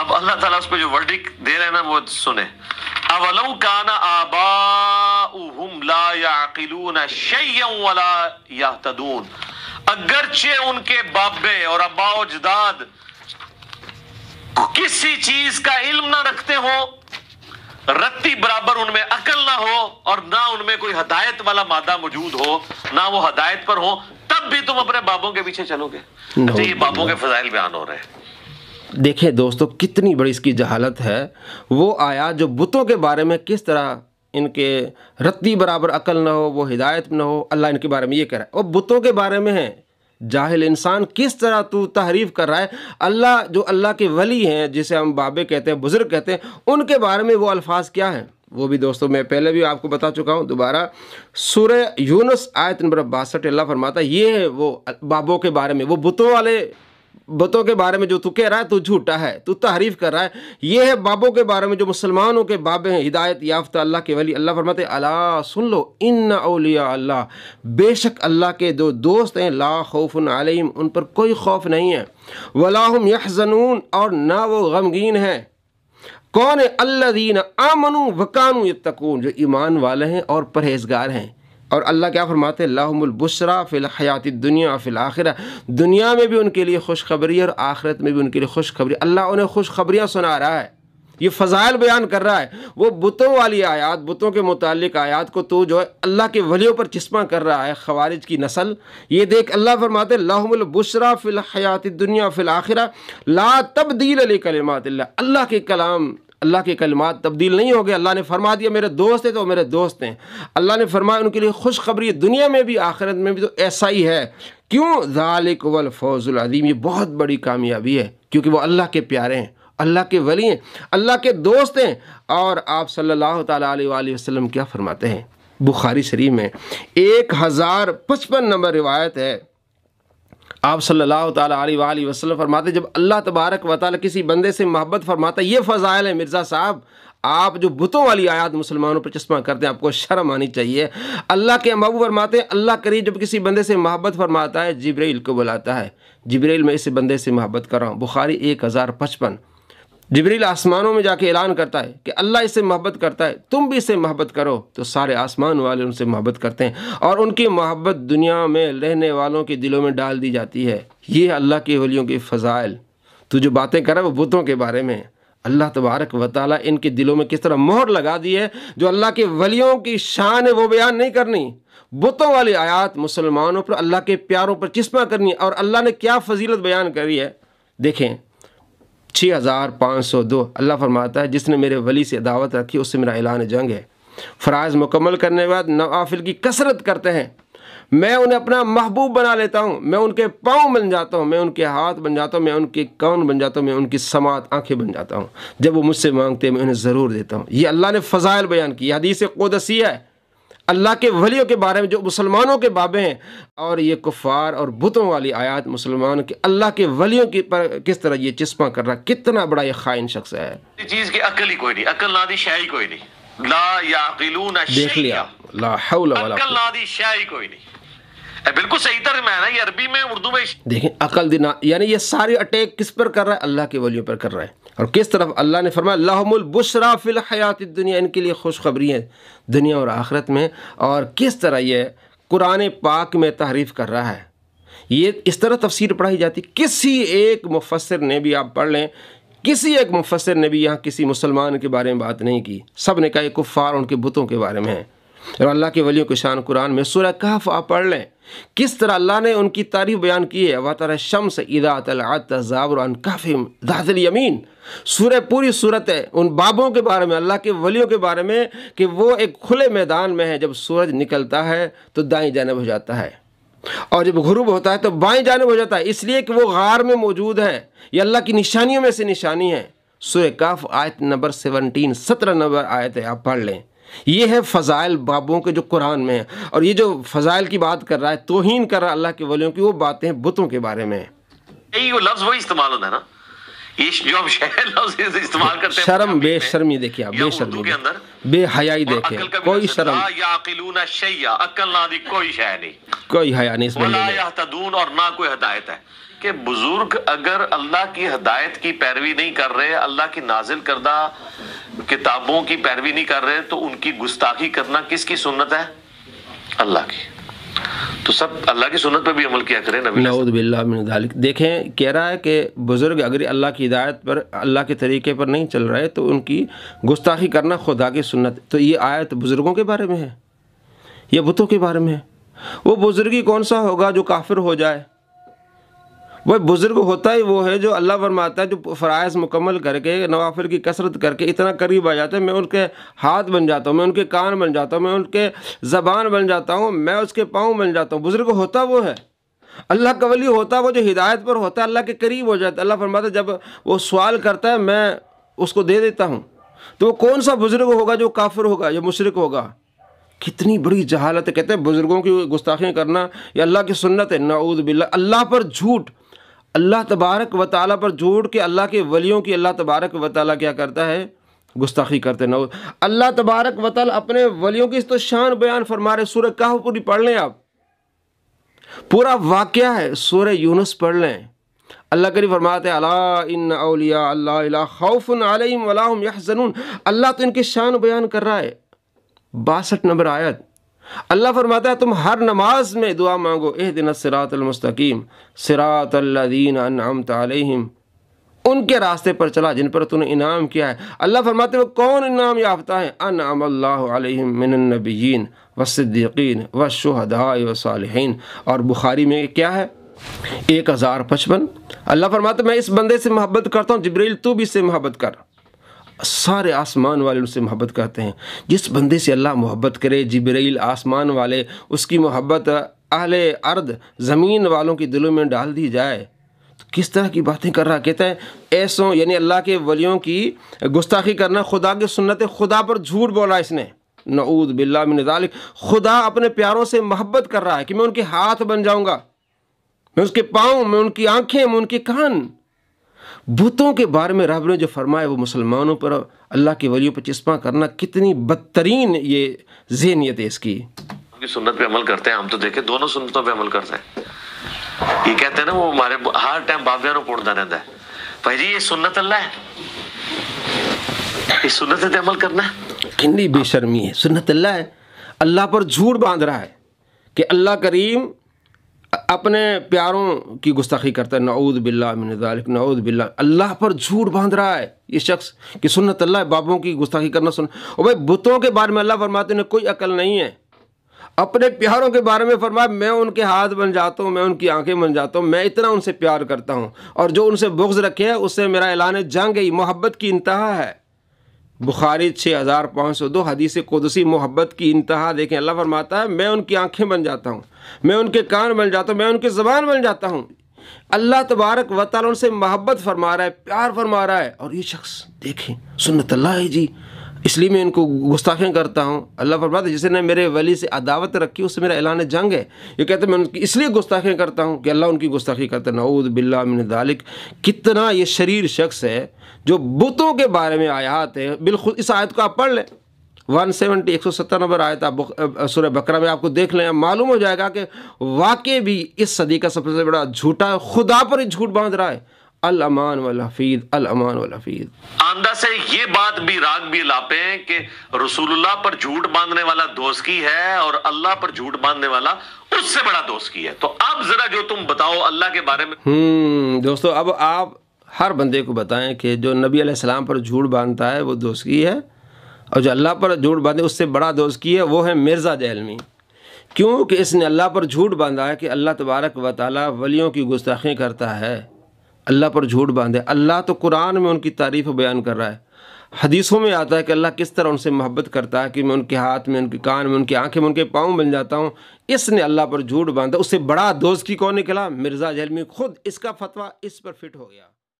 अब अल्लाह ताला उस पर जो वर्डिक दे रहे हैं ना वो सुने अवलो काना आबाउहुम ला याकिलून शैयं वला आबाकिलून अगरचे उनके बाबे और अबाओ जदाद किसी चीज का इल्म ना रखते हो रत्ती बराबर उनमें अकल ना हो और ना उनमें कोई हदायत वाला मादा मौजूद हो ना वो हदायत पर हो तब भी तुम अपने बाबों के पीछे चलोगे अच्छा ये बाबों के फजाइल बयान हो रहे हैं देखें दोस्तों कितनी बड़ी इसकी जहालत है वो आया जो बुतों के बारे में किस तरह इनके रत्ती बराबर अकल ना हो वो हिदायत ना हो अल्लाह इनके बारे में ये कह रहा है और बुतों के बारे में है जाहिल इंसान किस तरह तू तहरीफ कर रहा है अल्लाह जो अल्लाह के वली हैं जिसे हम बाबे कहते हैं बुज़ुर्ग कहते हैं उनके बारे में वो अल्फाज क्या हैं वो भी दोस्तों मैं पहले भी आपको बता चुका हूँ दोबारा सूर्य यूनस आयत नंबर बासठ अल्लाह फरमाता ये है वो बाबों के बारे में वो बुतों वाले बतों के बारे में जो तू कह रहा है तू झूठा है तू तहरीफ कर रहा है ये है बाबों के बारे में जो मुसलमानों के बाबे हैं हिदायत याफ्त अल्लाह के वली अल्लाह फरमाते अला सुन लो इन अलिया अल्लाह बेशक अल्लाह के दो दोस्त हैं ला खौफ आलिम उन पर कोई खौफ नहीं है वलाहम यहजनून और ना वो गमगीन है कौन है अल्लादीन आमनू वकानू यतकून जो ईमान वाले हैं और परहेजगार हैं और अल्लाह क्या फरमाते लाहमुलबसरा फ़िल हयात दुनिया फ़िल आखिर दुनिया में भी उनके लिए खुशखबरी और आखिरत में भी उनके लिए खुशखबरी अल्लाह उन्हें खुशखबरियाँ सुना रहा है ये फ़जाइल बयान कर रहा है वो बुतों वाली आयात बुतों के मुतल आयात को तो जो है अल्लाह के वलियों पर चश्मा कर रहा है खवारिज की नस्ल ये देख अल्लाह फरमाते लाहमुलबुसरा फ़िल हयात दुनिया फ़िल आखिर ला तब्दील अली कलमात अल्लाह के कलाम अल्लाह के कलमात तब्दील नहीं हो गए अल्लाह ने फरमा दिया मेरे दोस्त हैं तो मेरे दोस्त हैं अल्लाह ने फरमाया उनके लिए खुशखबरी दुनिया में भी आखिरत में भी तो ऐसा ही है क्यों ज़ालिक वल फौजुल अदीम ये बहुत बड़ी कामयाबी है क्योंकि वो अल्लाह के प्यारे हैं अल्लाह के वली हैं अल्लाह के दोस्त हैं और आप सल्लल्लाहु अलैहि वसल्लम क्या फरमाते हैं बुखारी शरीफ में एक हज़ार पचपन नंबर रिवायत है आप सल्लल्लाहु अलैहि वसल्लम फरमाते जब अल्लाह तबारक वाली किसी बंदे से मोहब्बत फरमाता ये फ़ज़ाइल है मिर्ज़ा साहब आप जो बुतों वाली आयात मुसलमानों पर चश्मा करते हैं आपको शर्म आनी चाहिए अल्लाह के महबू फरमाते हैं अल्लाह करीब जब किसी बंदे से मोहब्बत फरमाता है जबरील को बुलाता है जबरील मैं इस बंदे से मोहब्बत कर रहा हूँ बुखारी एक हज़ार पचपन जबरील आसमानों में जाके ऐलान करता है कि अल्लाह इससे मोहब्बत करता है तुम भी इससे मोहब्बत करो तो सारे आसमान वाले उनसे मोहब्बत करते हैं और उनकी मोहब्बत दुनिया में रहने वालों के दिलों में डाल दी जाती है ये अल्लाह के वलियों के फ़जाइल तो जो बातें कर वो बुतों के बारे में अल्लाह तबारक व ताली इनके दिलों में किस तरह मोहर लगा दी है जो अल्लाह के वलियों की शान है वो बयान नहीं करनी बुतों वाली आयात मुसलमानों पर अल्लाह के प्यारों पर चश्मा करनी और अल्लाह ने क्या फजीलत बयान करी है देखें छः हज़ार पाँच सौ दो अल्लाह फरमाता है जिसने मेरे वली से दावत रखी उससे मेरा ऐलान जंग है फ़राज़ मुकम्मल करने के बाद नवाफिल की कसरत करते हैं मैं उन्हें अपना महबूब बना लेता हूँ मैं उनके पाँव बन जाता हूँ मैं उनके हाथ बन जाता हूँ मैं उनके कौन बन जाता हूँ मैं उनकी समात आंखें बन जाता हूँ जब वो मुझसे मांगते हैं मैं उन्हें ज़रूर देता हूँ ये अल्लाह ने फ़ज़ाइल बयान की हदीस कोदसी है अल्लाह के वलियों के बारे में जो मुसलमानों के बाबे हैं और ये कुफार और बुतों वाली आयात मुसलमान के अल्लाह के वलियों की पर किस तरह ये चश्मा कर रहा कितना बड़ा ये खाइन शख्स है चीज़ की अकल ही कोई नहीं अकल ना दी शाही कोई नहीं ला या देख लिया ला हौला वाला अकल ना दी शाही कोई नहीं बिल्कुल सही ना ये अरबी में उर्दू में देखें अकल दिना यानी ये सारे अटैक किस पर कर रहा है अल्लाह के वलियों पर कर रहा है और किस तरफ अल्लाह ने फरमाया लहमुलबशरा फिल हयात दुनिया इनके लिए खुशखबरी है दुनिया और आखरत में और किस तरह ये कुरान पाक में तहरीफ़ कर रहा है ये इस तरह तफसीर पढ़ाई जाती किसी एक मुफसर ने भी आप पढ़ लें किसी एक मुफसर ने भी यहाँ किसी मुसलमान के बारे में बात नहीं की सब ने कहा कुफ़ार उनके बुतों के बारे में है और अल्लाह के वलियों के शान कुरान में सुरह कहफ आप पढ़ लें किस तरह अल्लाह ने उनकी तारीफ बयान की है वह तरह शम्स इदा तजाबरान यमीन सूर्य पूरी सूरत है उन बाबों के बारे में अल्लाह के वलियों के बारे में कि वो एक खुले मैदान में है जब सूरज निकलता है तो दाएं जानब हो जाता है और जब गुरूब होता है तो बाएं जानब हो जाता है इसलिए कि वो गार में मौजूद है ये अल्लाह की निशानियों में से निशानी है सूर्य काफ आयत नंबर सेवनटीन सत्रह नंबर आयत है आप पढ़ लें ये है फ़ज़ाइल बाबों के जो कुरान में है और ये जो फ़ज़ाइल की बात कर रहा है तोहन कर रहा है अल्लाह के वलियों की वो बातें बुतों के बारे में शर्म बेशर्मी देखिए आप बेशर्मी के अंदर बेहयाई देखिए कोई शर्म अक्ल नहीं कोई हया नहीं इसमें और ना कोई हदायत है कि बुजुर्ग अगर अल्लाह की हदायत की पैरवी नहीं कर रहे अल्लाह की नाजिल करदा किताबों की पैरवी नहीं कर रहे तो उनकी गुस्ताखी करना किसकी सुन्नत है अल्लाह की तो सब अल्लाह की सुन्नत पर भी अमल किया करें नबीदिल्लिक देखें कह रहा है कि बुज़ुर्ग अगर अल्लाह की हिदायत पर अल्लाह के तरीके पर नहीं चल रहे तो उनकी गुस्ताखी करना खुदा की सुन्नत तो ये आयत बुज़ुर्गों के बारे में है या बुतों के बारे में है वो बुज़ुर्गी कौन सा होगा जो काफिर हो जाए वह बुज़ुर्ग होता ही वो है जो अल्लाह फरमाता है जो फ़रज़ मुकम्मल करके नवाफिर की कसरत करके इतना करीब आ जाता है मैं उनके हाथ बन जाता हूँ मैं उनके कान बन जाता हूँ मैं उनके ज़बान बन जाता हूँ मैं उसके पाँव बन जाता हूँ बुज़ुर्ग होता वो है अल्लाह का वली होता वो जो हिदायत पर होता है अल्लाह के करीब हो जाता है अल्लाह फरमाता जब वो सवाल करता है मैं उसको दे देता हूँ तो वो कौन सा बुज़ुर्ग होगा जो काफिर होगा या मुशरक होगा कितनी बड़ी जहालत है कहते हैं बुज़ुर्गों की गुस्ताखियाँ करना या अल्लाह की सुन्नत है नाऊद बिल्ला अल्लाह पर झूठ अल्लाह तबारक व ताली पर जोड़ के अल्लाह के वलियों की अल्लाह तबारक व ताली क्या करता है गुस्ताखी करते ना अल्लाह तबारक व ताल अपने वलियों की इस तो शान बयान फरमा रहे सूर्य काह पूरी पढ़ लें आप पूरा वाकया है सूर्य यूनुस पढ़ लें अल्लाह करी फरमाते अला इन अल्लाह अल्लाह तो इनकी शान बयान कर रहा है बासठ नंबर आयत अल्लाह फरमाता है तुम हर नमाज में दुआ मांगो एह दिन सिरातलमस्तकीम सरातल्लादीन अनआमत उनके रास्ते पर चला जिन पर तूने इनाम किया है अल्लाह फरमाते वो कौन इनाम याफ्ता है अन अमल्लाम मिनबीन वसद्दीन व शहदाय व और बुखारी में क्या है एक हज़ार पचपन अल्लाह फरमाते मैं इस बंदे से मोहब्बत करता हूँ जबरील तू भी इससे मोहब्बत कर सारे आसमान वाले उनसे मोहब्बत करते हैं जिस बंदे से अल्लाह मोहब्बत करे जिब्रील आसमान वाले उसकी मोहब्बत अहले अर्द ज़मीन वालों के दिलों में डाल दी जाए तो किस तरह की बातें कर रहा कहता है ऐसों यानी अल्लाह के वलियों की गुस्ताखी करना खुदा की सुन्नत खुदा पर झूठ बोला इसने नऊद बिल्ला खुदा अपने प्यारों से मोहब्बत कर रहा है कि मैं उनके हाथ बन जाऊँगा मैं उसके पाँव मैं उनकी आँखें मैं उनके कान बुतों के बारे में रब ने जो फरमाया वो मुसलमानों पर अल्लाह के वलियों पर चश्मा करना कितनी बदतरीन ये जहनीत है इसकी सुन्नत पे अमल करते हैं हम तो देखे दोनों सुन्नतों पे अमल करते हैं ये कहते हैं ना वो हमारे हर टाइम बाबिया पुड़ता रहता है भाई जी ये सुन्नत अल्लाह है इस सुन्नत पे अमल करना कितनी बेशर्मी है सुन्नत अल्लाह है अल्लाह पर झूठ बांध रहा है कि अल्लाह करीम अपने प्यारों की गुस्ताखी करता है नऊद बिल्ला नऊद बिल्ला अल्लाह पर झूठ बांध रहा है ये शख्स कि सुन्नत अल्लाह बाबों की गुस्ताखी करना सुन और भाई बुतों के बारे में अल्लाह फरमाते ने कोई अकल नहीं है अपने प्यारों के बारे में फरमाए मैं उनके हाथ बन जाता हूँ मैं उनकी आंखें बन जाता हूँ मैं इतना उनसे प्यार करता हूँ और जो उनसे बुग्ज रखे है उससे मेरा ऐलान जंग ही मोहब्बत की इंतहा है बुखारी छः हज़ार पाँच सौ दो हदीस कुदसी मोहब्बत की इंतहा देखें अल्लाह फरमाता है मैं उनकी आँखें बन जाता हूँ मैं उनके कान बन जाता हूँ मैं उनकी ज़बान बन जाता हूँ अल्लाह तबारक वताल उनसे मोहब्बत फरमा रहा है प्यार फरमा रहा है और ये शख्स देखें सुन्नत अल्लाह है जी इसलिए मैं इनको गुस्ताखें करता हूँ अल्लाह फरमाते जिसने मेरे वली से अदावत रखी उससे मेरा ऐलान जंग है ये कहते मैं उनकी इसलिए गुस्ताखें करता हूँ कि अल्लाह उनकी गुस्ताखी करता नऊद बिल्ला मिन दालिक कितना ये शरीर शख्स है जो बुतों के बारे में आयात है बिल्कुल इस आयत को आप पढ़ लें वन सेवेंटी एक सौ सत्तर नंबर आयत आप सूर्य बकरा में आपको देख लें मालूम हो जाएगा कि वाकई भी इस सदी का सबसे बड़ा झूठा खुदा पर ही झूठ बांध रहा है अल अमान वल हफीज अल अमान वल हफीज आंदा से ये बात भी राग भी लापे कि रसूलुल्लाह पर झूठ बांधने वाला दोस्त की है और अल्लाह पर झूठ बांधने वाला उससे बड़ा दोस्त की है तो अब जरा जो तुम बताओ अल्लाह के बारे में हम्म दोस्तों अब आप हर बंदे को बताएं कि जो नबी सलाम पर झूठ बांधता है वो दोस्त की है और जो अल्लाह पर झूठ बांधे उससे बड़ा दोस्त की है वो है मिर्ज़ा जैलमी क्योंकि इसने अल्लाह पर झूठ बांधा है कि अल्लाह तबारक व ताली वलियों की गुस्ताखी करता है अल्लाह पर झूठ बांधे अल्लाह तो कुरान में उनकी तारीफ बयान कर रहा है हदीसों में आता है कि अल्लाह किस तरह उनसे मोहब्बत करता है कि मैं उनके हाथ में उनके कान में उनकी आंखें में उनके पाँव बन जाता हूँ इसने अल्लाह पर झूठ बांधा उससे बड़ा दोस्त की कौन निकला मिर्ज़ा जहलमी खुद इसका फतवा इस पर फिट हो गया